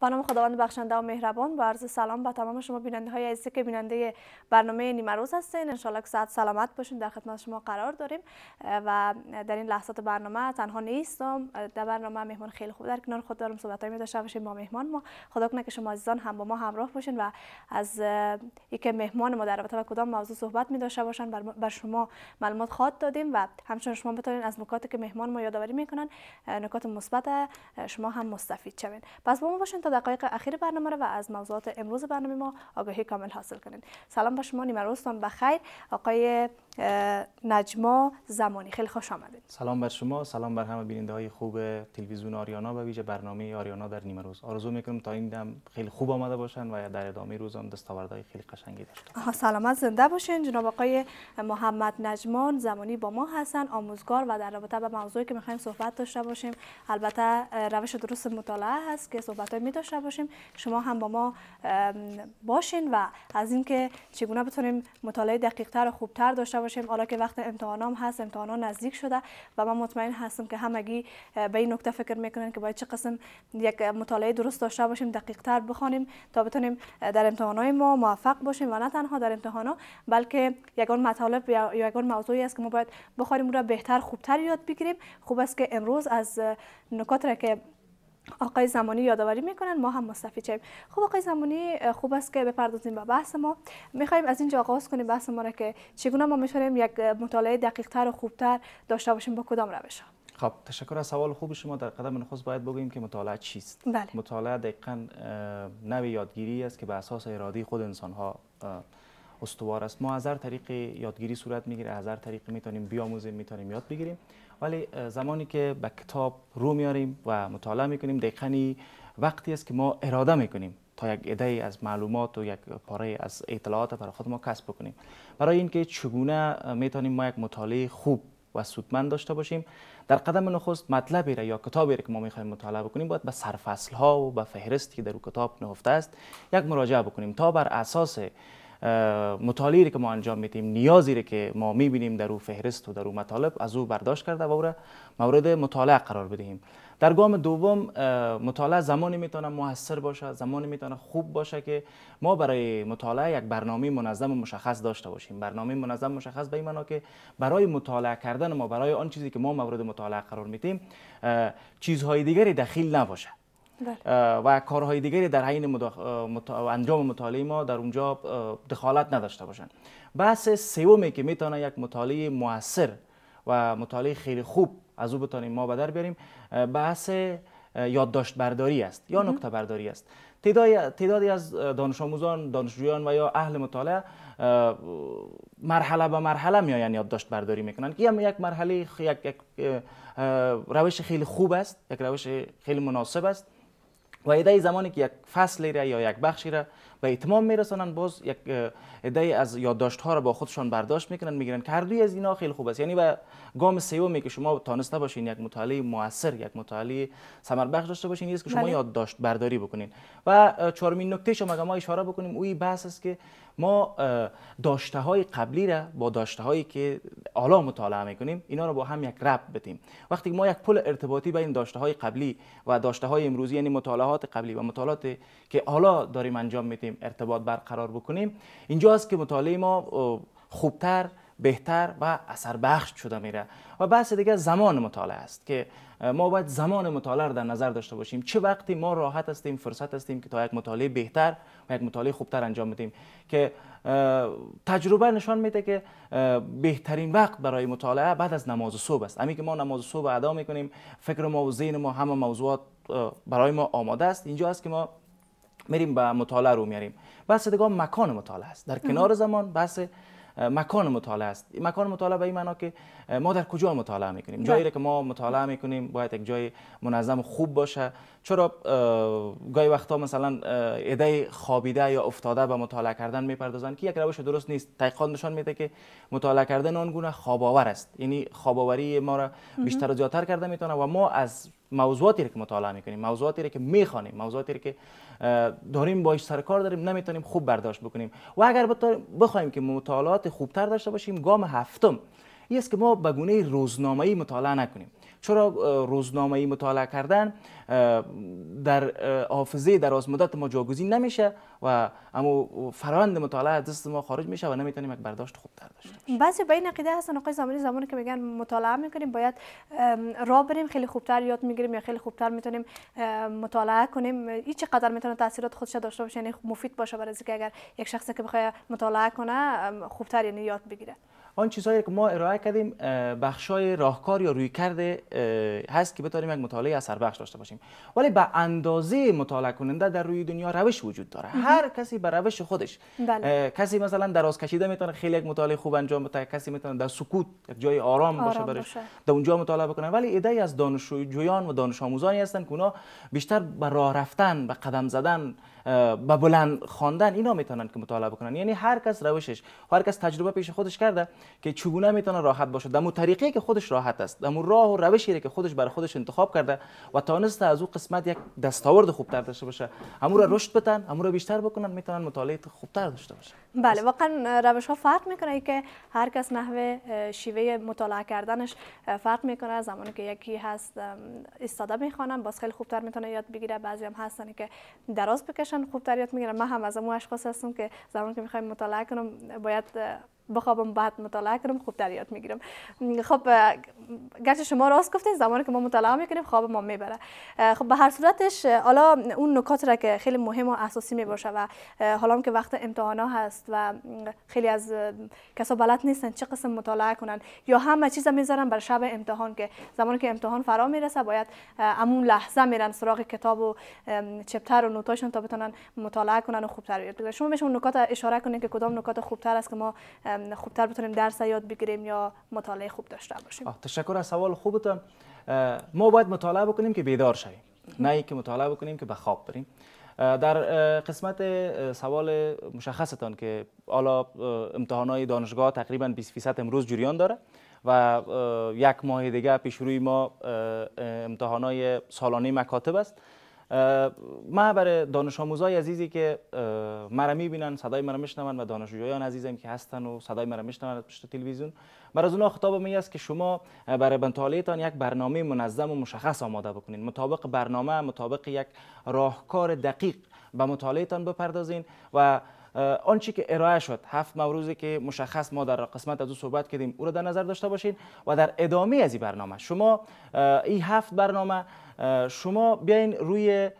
بنام خداوند بخشنده و مهربان با عرض سلام به تمام شما بیننده های عزیزی که بیننده برنامه نیمه روز هستین انشالله که ساعت سلامت باشین در خدمت شما قرار داریم و در این لحظات برنامه تنها نیستم در برنامه مهمان خیلی خوب در کنار خود دارم صحبت های میداشته باشیم با مهمان ما خدا کنه که شما عزیزان هم با ما همراه باشین و از یک مهمان ما در رابطه با کدام موضوع صحبت می باشن بر شما معلومات خواد دادیم و همچنین شما بتونین از نکاتی که مهمان ما یادآوری میکنن نکات مثبت شما هم مستفید شوین پس با ما باشین تا دقایق اخیر برنامه را و از موضوعات امروز برنامه ما آگاهی کامل حاصل کنید سلام به شما نیمه روزتان بخیر آقای نجما زمانی خیلی خوش آمدید سلام بر شما سلام بر همه بیننده های خوب تلویزیون آریانا و ویژه برنامه آریانا در نیمه روز آرزو میکنم تا این دم خیلی خوب آمده باشن و در ادامه روز هم دستاوردهای خیلی قشنگی داشته سلامت زنده باشین جناب آقای محمد نجمان زمانی با ما هستن آموزگار و در رابطه به موضوعی که میخوایم صحبت داشته باشیم البته روش درست مطالعه هست که صحبت های می داشته باشیم شما هم با ما باشین و از اینکه چگونه بتونیم مطالعه دقیق تر و خوب تر داشته باشیم حالا که وقت امتحانام هست امتحانا نزدیک شده و من مطمئن هستم که همگی به این نکته فکر میکنن که باید چه قسم یک مطالعه درست داشته باشیم دقیق تر بخوانیم تا بتونیم در امتحانای ما موفق باشیم و نه تنها در امتحانا بلکه یگان مطالب یا یگان موضوعی است که ما باید اون را بهتر خوبتر یاد بگیریم خوب است که امروز از نکات را که آقای زمانی یادآوری میکنن ما هم مستفید شیم خب آقای زمانی خوب است که بپردازیم به بحث ما میخوایم از اینجا آغاز کنیم بحث ما را که چگونه ما میتونیم یک مطالعه دقیق تر و خوبتر داشته باشیم با کدام روش ها خب تشکر از سوال خوب شما در قدم نخست باید بگوییم که مطالعه چیست بله. مطالعه دقیقا نوی یادگیری است که به اساس اراده خود انسان ها استوار است ما از هر طریق یادگیری صورت میگیره از هر طریق میتونیم بیاموزیم میتونیم یاد بگیریم ولی زمانی که به کتاب رو میاریم و مطالعه میکنیم دقیقا وقتی است که ما اراده میکنیم تا یک ایده از معلومات و یک پاره از اطلاعات برای خود ما کسب بکنیم برای اینکه چگونه میتونیم ما یک مطالعه خوب و سودمند داشته باشیم در قدم نخست مطلبی را یا کتابی را که ما میخوایم مطالعه بکنیم باید به سرفصل ها و به فهرستی که در کتاب نهفته است یک مراجعه بکنیم تا بر اساس مطالعه که ما انجام میدیم نیازی که ما میبینیم در او فهرست و در او مطالب از او برداشت کرده و او را مورد مطالعه قرار بدهیم در گام دوم مطالعه زمانی میتونه موثر باشه زمانی میتونه خوب باشه که ما برای مطالعه یک برنامه منظم و مشخص داشته باشیم برنامه منظم و مشخص به این که برای مطالعه کردن ما برای آن چیزی که ما مورد مطالعه قرار میدیم چیزهای دیگری دخیل نباشه بله. و کارهای دیگری در حین انجام مطالعه ما در اونجا دخالت نداشته باشند بحث سومی که میتونه یک مطالعه موثر و مطالعه خیلی خوب از او بتانیم ما بدر بیاریم بحث یادداشت برداری است یا نکته برداری است تعدادی از دانش آموزان دانشجویان و یا اهل مطالعه مرحله به مرحله میآیند یادداشت برداری میکنند که یک مرحله یک روش خیلی خوب است یک روش خیلی مناسب است و ایده زمانی که یک فصل را یا یک بخشی را به اتمام میرسانند باز یک عده از یادداشت ها را با خودشان برداشت میکنن میگیرن که هر دوی از اینا خیلی خوب است یعنی به گام سومی که شما تانسته باشین یک مطالعه موثر یک مطالعه ثمر بخش داشته باشین است که شما بله. یادداشت برداری بکنین و چهارمین نکته شما ما اشاره بکنیم اوی بحث است که ما داشته های قبلی را با داشته هایی که حالا مطالعه میکنیم اینا رو با هم یک ربط بدیم وقتی ما یک پل ارتباطی بین داشته های قبلی و داشته های امروزی یعنی مطالعات قبلی و مطالعات که حالا داریم انجام میدیم بتونیم ارتباط برقرار بکنیم اینجاست که مطالعه ما خوبتر بهتر و اثر بخش شده میره و بحث دیگه زمان مطالعه است که ما باید زمان مطالعه رو در نظر داشته باشیم چه وقتی ما راحت هستیم فرصت هستیم که تا یک مطالعه بهتر و یک مطالعه خوبتر انجام بدیم که تجربه نشان میده که بهترین وقت برای مطالعه بعد از نماز صبح است همین که ما نماز صبح ادا میکنیم فکر ما و ما همه موضوعات برای ما آماده است اینجا است که ما میریم به مطالعه رو میاریم بحث دیگه مکان مطالعه است در کنار زمان بحث مکان مطالعه است مکان مطالعه به این معنا که ما در کجا مطالعه میکنیم بله. جایی که ما مطالعه میکنیم باید یک جای منظم خوب باشه چرا گاهی وقتا مثلا ایده خوابیده یا افتاده به مطالعه کردن میپردازن که یک روش درست نیست تحقیقات نشان میده که مطالعه کردن آنگونه گونه خواب است یعنی خواب ما را بیشتر و زیادتر کرده میتونه و ما از موضوعاتی را که مطالعه میکنیم موضوعاتی را که میخوانیم موضوعاتی را که داریم باش سرکار داریم نمیتونیم خوب برداشت بکنیم و اگر بخوایم که مطالعات خوبتر داشته باشیم گام هفتم این است که ما به گونه روزنامه‌ای مطالعه نکنیم چرا روزنامه‌ای مطالعه کردن در حافظه در مدت ما جاگزین نمیشه و اما فرآیند مطالعه دست ما خارج میشه و نمیتونیم یک برداشت خوب تر داشته باشیم بعضی به این عقیده هستن آقای زمانی زمانی که میگن مطالعه میکنیم باید را بریم خیلی خوبتر یاد میگیریم یا خیلی خوبتر میتونیم مطالعه کنیم این چقدر میتونه تاثیرات خودش داشته باشه یعنی مفید باشه برای که اگر یک شخصی که بخواد مطالعه کنه خوبتر یعنی یاد بگیره آن چیزهایی که ما ارائه کردیم بخشای راهکار یا روی کرده هست که بتونیم یک مطالعه اثر بخش داشته باشیم ولی به اندازه مطالعه کننده در روی دنیا روش وجود داره هر کسی به روش خودش بله. کسی مثلا دراز کشیده میتونه خیلی یک مطالعه خوب انجام بده کسی میتونه در سکوت یک جای آرام, باشه برش در اونجا مطالعه بکنه ولی ایده از دانشجویان و دانش آموزانی هستن که اونا بیشتر به راه رفتن به قدم زدن و بلند خواندن اینا میتونن که مطالعه بکنن یعنی هر کس روشش هر کس تجربه پیش خودش کرده که چگونه میتونه راحت باشه در طریقی که خودش راحت است در راه و روشی که خودش بر خودش انتخاب کرده و تانسته از او قسمت یک دستاورد خوبتر داشته باشه همون را رشد بتن همون را بیشتر بکنن میتونن مطالعه خوبتر داشته باشه بله واقعا روش ها فرق میکنه که هر کس نحوه شیوه مطالعه کردنش فرق میکنه زمانی که یکی هست استاده میخوانم باز خیلی خوبتر میتونه یاد بگیره بعضی هم هستن که دراز بکشن خوب یاد میگیرم من هم از اون اشخاص هستم که زمان که میخوایم مطالعه کنم باید بخوابم بعد مطالعه کنم خوب یاد میگیرم خب گرچه شما راست گفتین زمانی که ما مطالعه میکنیم خواب ما میبره خب به هر صورتش حالا اون نکات را که خیلی مهم و اساسی میباشه و حالا که وقت امتحان هست و خیلی از کسا بلد نیستن چه قسم مطالعه کنن یا همه چیز میذارن بر شب امتحان که زمانی که امتحان فرا میرسه باید همون لحظه میرن سراغ کتاب و چپتر و نوتاشون تا بتونن مطالعه کنن و خوب تر شما میشه نکات اشاره کنین که کدام نکات خوبتر است که ما خوبتر بتونیم درس یاد بگیریم یا مطالعه خوب داشته باشیم تشکر از سوال خوبتان ما باید مطالعه بکنیم که بیدار شویم نه اینکه مطالعه بکنیم که به خواب بریم در قسمت سوال مشخصتان که حالا های دانشگاه تقریبا 20 فیصد امروز جریان داره و یک ماه دیگه پیش روی ما امتحانات سالانه مکاتب است ما برای دانش آموزای عزیزی که مرا میبینن صدای مرا میشنون و دانشجویان عزیزم که هستن و صدای مرا میشنون پشت تلویزیون مرا از اونها خطاب است که شما برای مطالعهتان یک برنامه منظم و مشخص آماده بکنید مطابق برنامه مطابق یک راهکار دقیق به مطالعاتان بپردازین و آنچه که ارائه شد هفت موروزی که مشخص ما در قسمت از او صحبت کردیم او را در نظر داشته باشین و در ادامه از این برنامه شما این هفت برنامه شما بیاین روی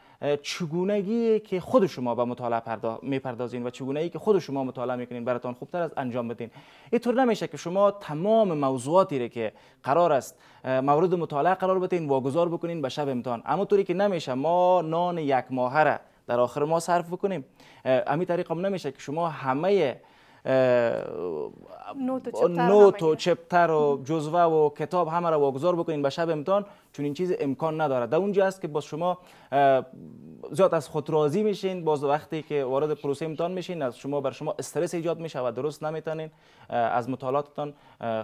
چگونگی که خود شما به مطالعه پردا... میپردازین و چگونگی که خود شما مطالعه میکنین براتون خوبتر از انجام بدین اینطور نمیشه که شما تمام موضوعاتی که قرار است مورد مطالعه قرار بدین واگذار بکنین به شب امتحان اما طوری که نمیشه ما نان یک ماهره. را در آخر ما صرف بکنیم امی طریق هم نمیشه که شما همه نوت و چپتر و جزوه و کتاب همه را واگذار بکنین به شب امتحان چون این چیز امکان نداره در اونجا است که باز شما زیاد از خود راضی میشین باز وقتی که وارد پروسه امتحان میشین از شما بر شما استرس ایجاد میشه و درست نمیتونین از مطالعاتتان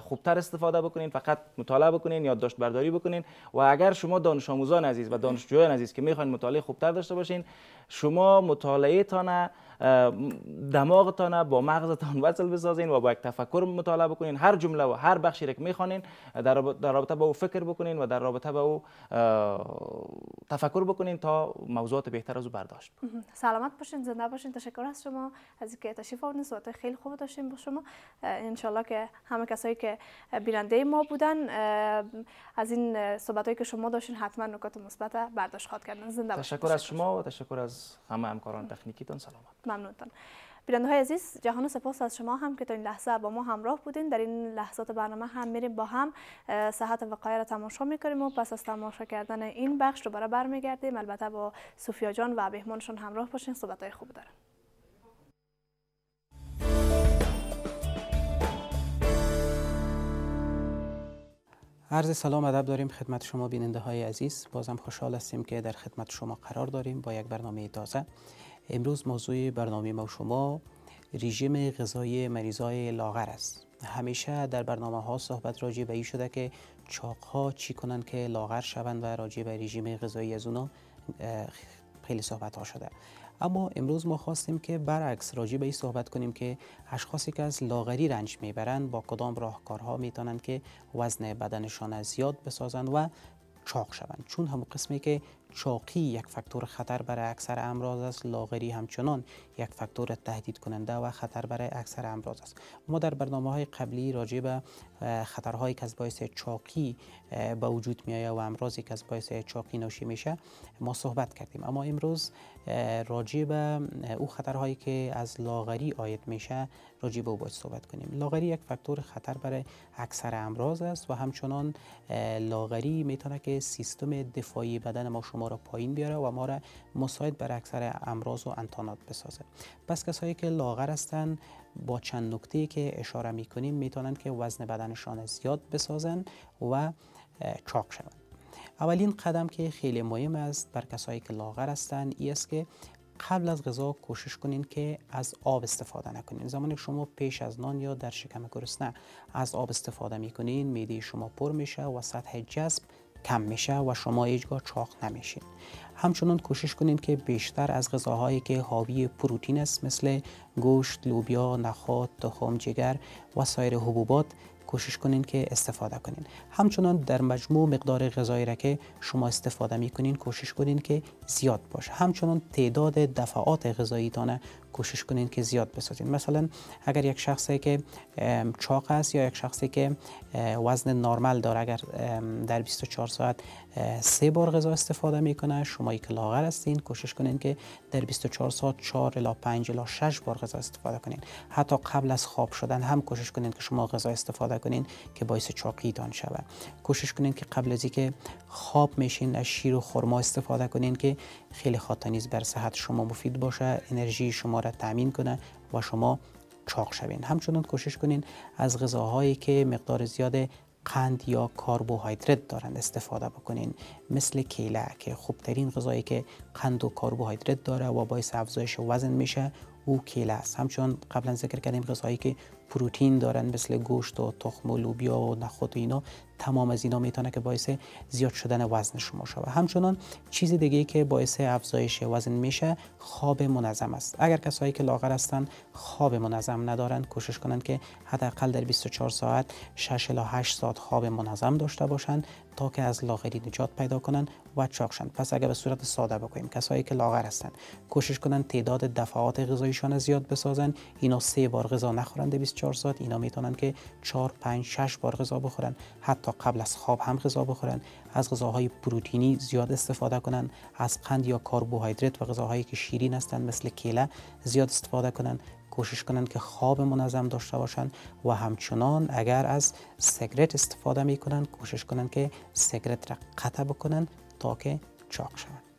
خوبتر استفاده بکنین فقط مطالعه بکنین یادداشت برداری بکنین و اگر شما دانش آموزان عزیز و دانشجویان عزیز که میخواین مطالعه خوبتر داشته باشین شما مطالعه تانه دماغتان با مغزتان وصل بسازین و با یک تفکر مطالعه بکنین هر جمله و هر بخشی را که میخوانین در رابطه با او فکر بکنین و در رابطه و تفکر بکنین تا موضوعات بهتر از او برداشت سلامت باشین زنده باشین تشکر از شما از اینکه تشریف آوردین صحبت خیلی خوب داشتیم با شما انشالله که همه کسایی که بیننده ما بودن از این صحبت که شما داشتین حتما نکات مثبت برداشت خواهد کردن زنده باشین تشکر از شما و تشکر از همه همکاران تخنیکیتان سلامت ممنونتون بیننده های عزیز جهان سپاس از شما هم که تا این لحظه با ما همراه بودین در این لحظات برنامه هم میریم با هم صحت وقایه را تماشا میکنیم و پس از تماشا کردن این بخش دوباره برمیگردیم البته با سوفیا جان و بهمانشون همراه باشین صحبت های خوب دارن عرض سلام ادب داریم خدمت شما بیننده های عزیز بازم خوشحال هستیم که در خدمت شما قرار داریم با یک برنامه تازه امروز موضوع برنامه ما شما رژیم غذایی مریضای لاغر است همیشه در برنامه ها صحبت راجع به این شده که چاق ها چی کنند که لاغر شوند و راجع به رژیم غذایی از اونا خیلی صحبت ها شده اما امروز ما خواستیم که برعکس راجع به این صحبت کنیم که اشخاصی که از لاغری رنج میبرند با کدام راهکارها میتوانند که وزن بدنشان زیاد بسازند و چاق شوند چون هم قسمی که چاقی یک فاکتور خطر برای اکثر امراض است لاغری همچنان یک فاکتور تهدید کننده و خطر برای اکثر امراض است ما در برنامه های قبلی راجع به خطرهایی که از باعث چاقی به وجود می و امراضی که از باعث چاقی ناشی میشه ما صحبت کردیم اما امروز راجع به او خطرهایی که از لاغری آید میشه راجع به او باید صحبت کنیم لاغری یک فاکتور خطر برای اکثر امراض است و همچنان لاغری میتونه که سیستم دفاعی بدن ما شما ما را پایین بیاره و ما را مساعد بر اکثر امراض و انتانات بسازه پس کسایی که لاغر هستند با چند نکته که اشاره می کنیم توانند که وزن بدنشان زیاد بسازن و چاق شوند اولین قدم که خیلی مهم است بر کسایی که لاغر هستند این است که قبل از غذا کوشش کنین که از آب استفاده نکنین زمانی که شما پیش از نان یا در شکم گرسنه از آب استفاده میکنین میده شما پر میشه و سطح جذب کم میشه و شما هیچگاه چاق نمیشین همچنان کوشش کنین که بیشتر از غذاهایی که حاوی پروتین است مثل گوشت، لوبیا، نخود تخم جگر و سایر حبوبات کوشش کنین که استفاده کنین همچنان در مجموع مقدار غذایی را که شما استفاده می کوشش کنین که زیاد باشه همچنان تعداد دفعات غذایی تانه کوشش کنین که زیاد بسازین مثلا اگر یک شخصی که چاق است یا یک شخصی که وزن نرمال داره اگر در 24 ساعت سه بار غذا استفاده میکنه شما که لاغر هستین کوشش کنین که در 24 ساعت 4 الی 5 الی 6 بار غذا استفاده کنین حتی قبل از خواب شدن هم کوشش کنین که شما غذا استفاده کنین که باعث چاقیتان شود کوشش کنین که قبل از اینکه خواب میشین از شیر و خرما استفاده کنین که خیلی خاطر نیز بر صحت شما مفید باشه انرژی شما را تامین کنه و شما چاق شوین همچنان کوشش کنین از غذاهایی که مقدار زیاد قند یا کربوهیدرات دارند استفاده بکنین مثل کیله که خوبترین غذایی که قند و کربوهیدرات داره و باعث افزایش وزن میشه او کیله است همچنان قبلا ذکر کردیم غذاهایی که پروتئین دارن مثل گوشت و تخم و لوبیا و نخود و اینا تمام از اینا میتونه که باعث زیاد شدن وزن شما شوه همچنان چیز دیگه که باعث افزایش وزن میشه خواب منظم است اگر کسایی که لاغر هستن خواب منظم ندارند کوشش کنند که حداقل در 24 ساعت 6 الی 8 ساعت خواب منظم داشته باشند که از لاغری نجات پیدا کنند و شن پس اگر به صورت ساده بکنیم کسایی که لاغر هستند، کوشش کنند تعداد دفعات غذاییشان زیاد بسازند، اینا سه بار غذا نخورند 24 ساعت اینا میتونند که 4 5 6 بار غذا بخورند، حتی قبل از خواب هم غذا بخورند، از غذاهای پروتئینی زیاد استفاده کنند، از قند یا کربوهیدرات و غذاهایی که شیرین هستند مثل کیله زیاد استفاده کنند. کوشش کنند که خواب منظم داشته باشند و همچنان اگر از سگرت استفاده می کنند کوشش کنند که سگرت را قطع بکنند تا که چاق شوند